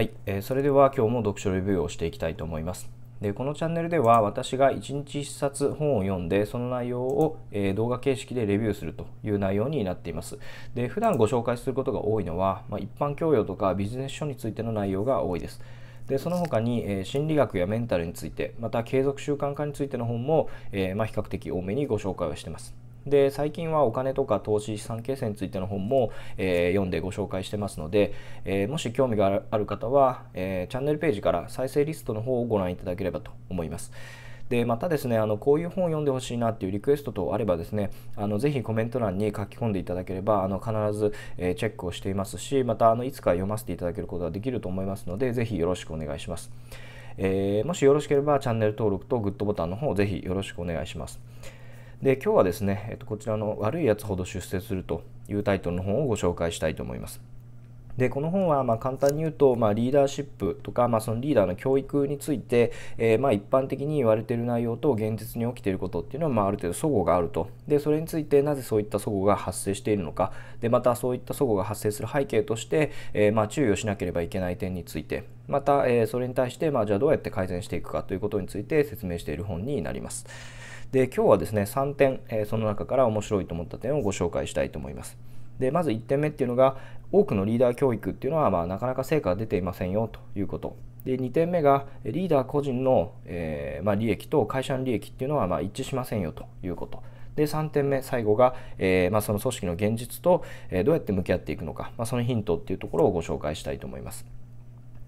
はい、えー、それでは今日も読書レビューをしていきたいと思います。でこのチャンネルでは私が1日1冊本を読んでその内容を、えー、動画形式でレビューするという内容になっています。で普段ご紹介することが多いのは、まあ、一般教養とかビジネス書についての内容が多いです。でその他に、えー、心理学やメンタルについてまた継続習慣化についての本も、えー、まあ、比較的多めにご紹介をしてます。で最近はお金とか投資資産形成についての本も、えー、読んでご紹介してますので、えー、もし興味がある方は、えー、チャンネルページから再生リストの方をご覧いただければと思います。でまたですねあのこういう本を読んでほしいなっていうリクエスト等あればですねあのぜひコメント欄に書き込んでいただければあの必ず、えチェックをしていますしまたあのいつか読ませていただけることができると思いますのでぜひよろしくお願いします、えもしよろしければチャンネル登録とグッドボタンの方ぜひよろしくお願いしますで今日はですね、えっと、こちらの「悪いやつほど出世する」というタイトルの本をご紹介したいと思います。でこの本はま簡単に言うと、まリーダーシップとか、まあ、そのリーダーの教育について、えま一般的に言われている内容と現実に起きていることっていうのは、まあ、ある程度齟齬があるとでそれについてなぜそういった齟齬が発生しているのかでまたそういった齟齬が発生する背景として、えま注意をしなければいけない点についてまた、えそれに対して、まあ、じゃあどうやって改善していくかということについて説明している本になります。で今日はですね3点、えその中から面白いと思った点をご紹介したいと思います。でまず1点目っていうのが多くのリーダー教育っていうのは、まあ、なかなか成果が出ていませんよということで2点目がリーダー個人の、えー、まあ、利益と会社の利益っていうのは、まあ、一致しませんよということで3点目最後が、えー、まあ、その組織の現実と、えどうやって向き合っていくのか、まそのヒントっていうところをご紹介したいと思います。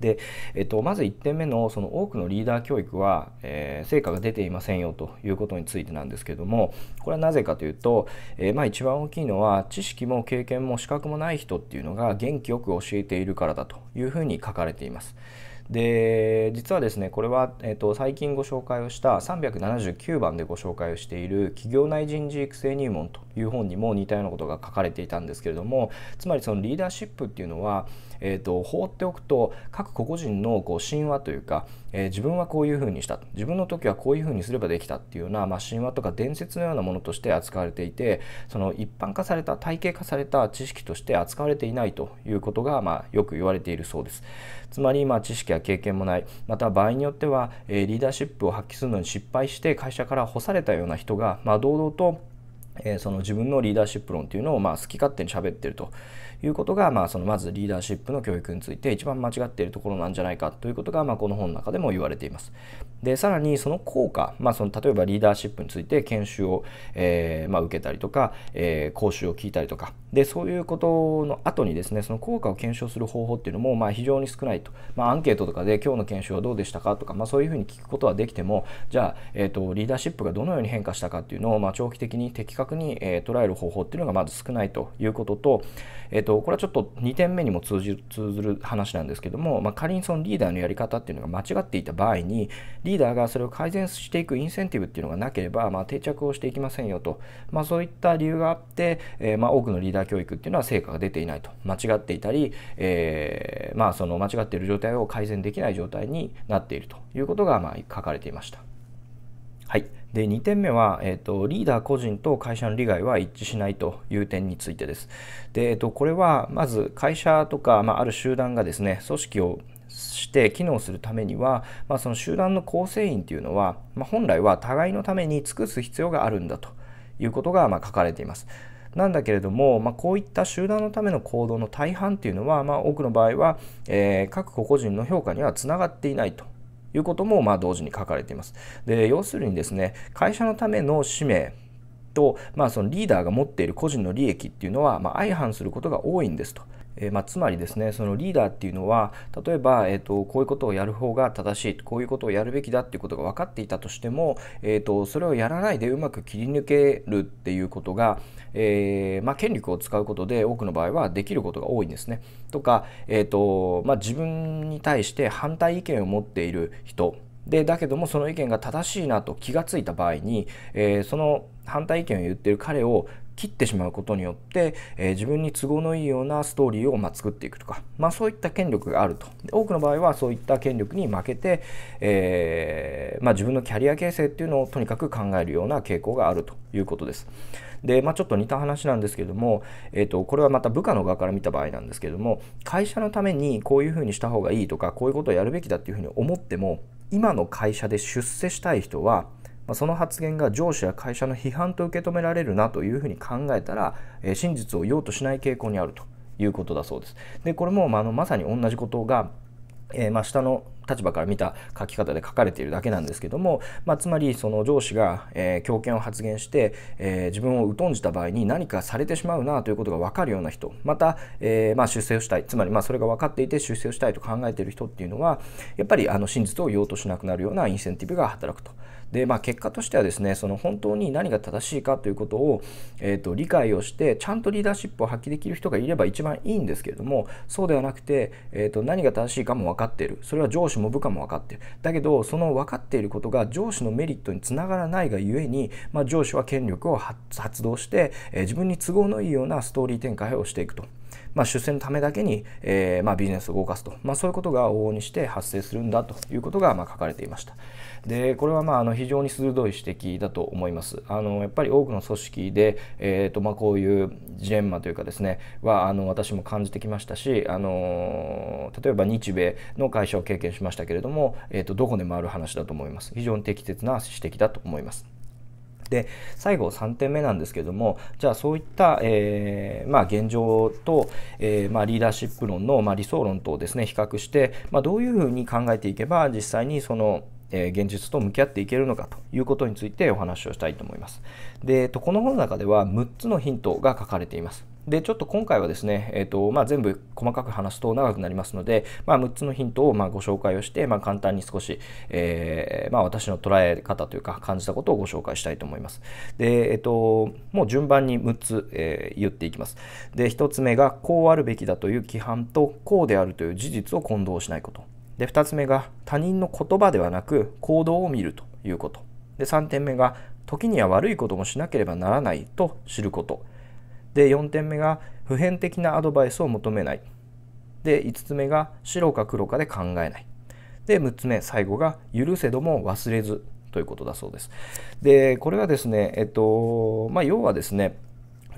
で、えっと、まず1点目のその多くのリーダー教育は、えー、成果が出ていませんよということについてなんですけどもこれはなぜかというと、えー、まあ一番大きいのは知識も経験も資格もない人っていうのが元気よく教えているからだというふうに書かれています。で実はですねこれは、えーと最近ご紹介をした379番でご紹介をしている「企業内人事育成入門」という本にも似たようなことが書かれていたんですけれどもつまりそのリーダーシップっていうのはえーと、放っておくと各個々人のこう神話というか、えー、自分はこういうふうにした自分の時はこういうふうにすればできたっていうような、まあ、神話とか伝説のようなものとして扱われていてその一般化された体系化された知識として扱われていないということが、まあ、よく言われているそうです。つまり、まあ、知識や経験もないまた場合によっては、えー、リーダーシップを発揮するのに失敗して会社から干されたような人が、まあ、堂々とえー、その自分のリーダーシップ論というのをまあ好き勝手に喋ってるということが、まあ、そのまずリーダーシップの教育について一番間違っているところなんじゃないかということが、まあ、この本の中でも言われています。でさらにその効果、まあ、その例えばリーダーシップについて研修を、えまあ、受けたりとか、えー、講習を聞いたりとかでそういうことの後にですねその効果を検証する方法っていうのも、まあ、非常に少ないと、まあ、アンケートとかで今日の研修はどうでしたかとか、まあ、そういうふうに聞くことはできてもじゃあ、えーと、とリーダーシップがどのように変化したかっていうのを、まあ、長期的に的確確に、え捉える方法っていうのがまず少ないということと、えーと、これはちょっと2点目にも通じる通ずる話なんですけども、まあ、仮にそのリーダーのやり方っていうのが間違っていた場合にリーダーがそれを改善していくインセンティブっていうのがなければ、まあ、定着をしていきませんよと、まあ、そういった理由があって、えー、ま多くのリーダー教育っていうのは成果が出ていないと間違っていたり、えー、まその間違っている状態を改善できない状態になっているということがま書かれていました。はいで2点目は、えーと、リーダー個人と会社の利害は一致しないという点についてです。でえーと、これはまず会社とか、まあ、ある集団がですね組織をして機能するためには、まあ、その集団の構成員というのは、まあ、本来は互いのために尽くす必要があるんだということがま書かれています。なんだけれども、まあ、こういった集団のための行動の大半っていうのは、まあ、多くの場合は、えー、各個々人の評価にはつながっていないということもまあ同時に書かれています。で要するにですね会社のための使命と、まあ、そのリーダーが持っている個人の利益っていうのは、まあ、相反することが多いんですと。えー、まあ、つまりですねそのリーダーっていうのは例えば、えーと、こういうことをやる方が正しいこういうことをやるべきだっていうことが分かっていたとしても、えーと、それをやらないでうまく切り抜けるっていうことが、えー、まあ、権力を使うことで多くの場合はできることが多いんですね。とか、えーとまあ、自分に対して反対意見を持っている人でだけどもその意見が正しいなと気がついた場合に、えー、その反対意見を言ってる彼を切ってしまうことによって、えー、自分に都合のいいようなストーリーを、まあ、作っていくとか、まあ、そういった権力があると多くの場合はそういった権力に負けて、えー、まあ、自分のキャリア形成っていうのをとにかく考えるような傾向があるということです。で、まあ、ちょっと似た話なんですけども、えーと、これはまた部下の側から見た場合なんですけども会社のためにこういうふうにした方がいいとかこういうことをやるべきだっていうふうに思っても今の会社で出世したい人はまその発言が上司や会社の批判と受け止められるなというふうに考えたら、え真実を言おうとしない傾向にあるということだそうです。でこれも、まあの、まさに同じことがえー、まあ、下の立場から見た書き方で書かれているだけなんですけども、まあ、つまりその上司が、えー、強権を発言して、えー、自分を疎んじた場合に何かされてしまうなということが分かるような人また、えまあ、出世をしたいつまりまそれが分かっていて出世をしたいと考えている人っていうのはやっぱりあの真実を言おうとしなくなるようなインセンティブが働くと。で、まあ、結果としてはですねその本当に何が正しいかということを、えーと、理解をしてちゃんとリーダーシップを発揮できる人がいれば一番いいんですけれどもそうではなくて、えーと、と何が正しいかも分かっているそれは上司も部下も分かっているだけどその分かっていることが上司のメリットにつながらないがゆえに、まあ、上司は権力を発動して、えー、自分に都合のいいようなストーリー展開をしていくと。まあ、出世のためだけに、えー、まあ、ビジネスを動かすと、まあ、そういうことが往々にして発生するんだということが、ま書かれていました。でこれはまああの非常に鋭い指摘だと思います。あのやっぱり多くの組織で、えーとまあ、こういうジレンマというかですねはあの私も感じてきましたしあの例えば日米の会社を経験しましたけれども、えーとどこでもある話だと思います。非常に適切な指摘だと思います。で、最後3点目なんですけども、じゃあそういった、えー、まあ、現状と、えー、まあ、リーダーシップ論の、まあ、理想論とですね、比較して、まあ、どういうふうに考えていけば、実際にその、え現実と向き合っていけるのかということについてお話をしたいと思います。で、とこの本の中では6つのヒントが書かれています。でちょっと今回はですね、えーとまあ、全部細かく話すと長くなりますので、まあ、6つのヒントをまご紹介をして、まあ、簡単に少し、えー、ま私の捉え方というか感じたことをご紹介したいと思います。でえーともう順番に6つ、えー、言っていきます。で1つ目がこうあるべきだという規範とこうであるという事実を混同しないこと。で2つ目が他人の言葉ではなく行動を見るということ。で3点目が時には悪いこともしなければならないと知ること。で4点目が普遍的なアドバイスを求めないで5つ目が白か黒かで考えないで6つ目最後が許せども忘れずということだそうです。でこれはですねえっとまあ要はですね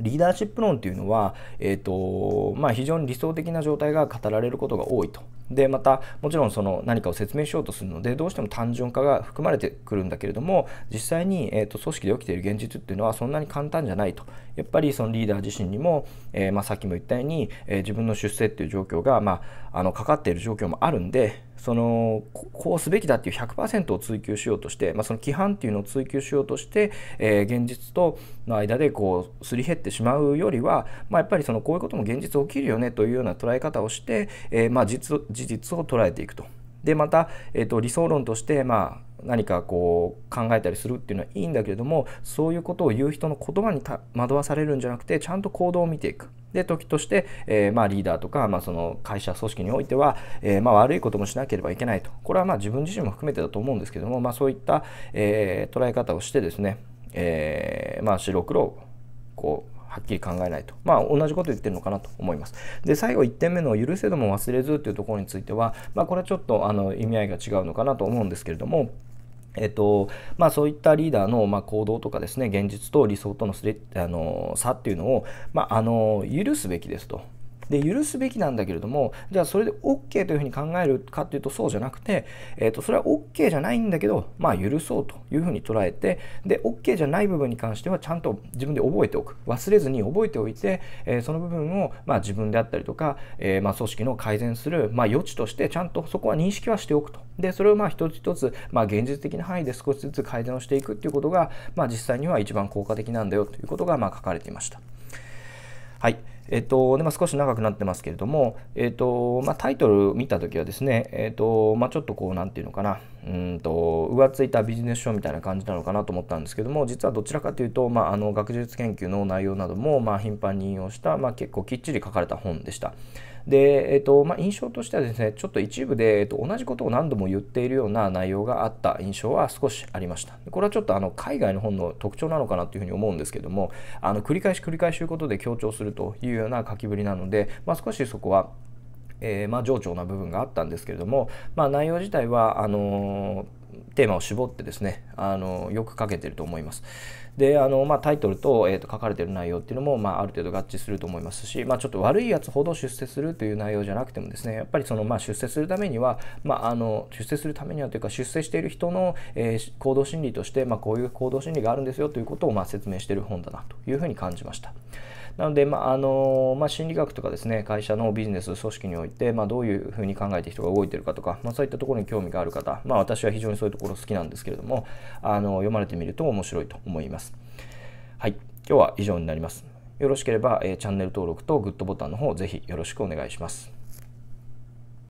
リーダーシップ論っていうのは、えーとまあ、非常に理想的な状態が語られることが多いと。でまたもちろんその何かを説明しようとするのでどうしても単純化が含まれてくるんだけれども実際に、えーと、組織で起きている現実っていうのはそんなに簡単じゃないとやっぱりそのリーダー自身にも、えー、まあ、さっきも言ったように、えー、自分の出世っていう状況が、まあ、あのかかっている状況もあるんでそのこうすべきだっていう100%を追求しようとして、まあ、その規範っていうのを追求しようとして、えー、現実との間でこうすり減ってしまうよりは、まあ、やっぱりそのこういうことも現実起きるよねというような捉え方をして、えー、まあ、実事実を捉えていくと。でまた、えーと、理想論として、まあ、何かこう考えたりするっていうのはいいんだけれどもそういうことを言う人の言葉に惑わされるんじゃなくてちゃんと行動を見ていく。で時として、えー、まあ、リーダーとか、まあ、その会社組織においては、えー、まあ、悪いこともしなければいけないとこれはまあ自分自身も含めてだと思うんですけども、まあ、そういった、えー、捉え方をしてですね、えまあ、白黒こうはっきり考えないと。まあ、同じこと言ってるのかなと思います。で、最後1点目の許せども忘れずというところについては、まあ、これはちょっとあの意味合いが違うのかなと思うんですけれども、えっとまあ、そういったリーダーの、まあ、行動とかですね現実と理想とのすれあの差っていうのを、まあ、あの許すべきですとで許すべきなんだけれどもじゃあそれで OK というふうに考えるかっていうとそうじゃなくて、えー、とそれは OK じゃないんだけど、まあ、許そうというふうに捉えてで OK じゃない部分に関してはちゃんと自分で覚えておく忘れずに覚えておいて、えー、その部分を、まあ、自分であったりとか、えー、まあ組織の改善する、まあ、余地としてちゃんとそこは認識はしておくとでそれをまあ一つ一つ、まあ、現実的な範囲で少しずつ改善をしていくっていうことが、まあ、実際には一番効果的なんだよということがまあ書かれていました。はいえっと、で、まあ、少し長くなってますけれども、えっと、まあ、タイトル見た時はですね、えっと、まあ、ちょっとこう、なんていうのかな、うんと、浮ついたビジネス書みたいな感じなのかなと思ったんですけども、実はどちらかというと、まあ、あの、学術研究の内容なども、まあ、頻繁に引用した、まあ、結構きっちり書かれた本でした。で、えっと、まあ、印象としてはですね、ちょっと一部で、えっと、同じことを何度も言っているような内容があった印象は少しありました。これはちょっとあの海外の本の特徴なのかなというふうに思うんですけども、あの繰り返し繰り返し言うことで強調するといういうような書きぶりなので、まあ、少しそこは、えー、まあ、情緒な部分があったんですけれども、まあ、内容自体はあのテーマを絞ってですねあのよく書けてると思います。であのまあ、タイトルと,、えーと、書かれてる内容っていうのも、まあ、ある程度合致すると思いますし、まあ、ちょっと悪いやつほど出世するという内容じゃなくてもですねやっぱりその、まあ、出世するためには、まあ、あの出世するためにはというか出世している人の、えー、行動心理として、まあ、こういう行動心理があるんですよということを、まあ、説明している本だなというふうに感じました。なので、まああのまあ、心理学とかですね会社のビジネス組織において、まあ、どういうふうに考えて人が動いているかとか、まあ、そういったところに興味がある方、まあ、私は非常にそういうところ好きなんですけれどもあの読まれてみると面白いと思います。はい、今日は以上になります。よろしければ、えー、チャンネル登録とグッドボタンの方ぜひよろしくお願いします。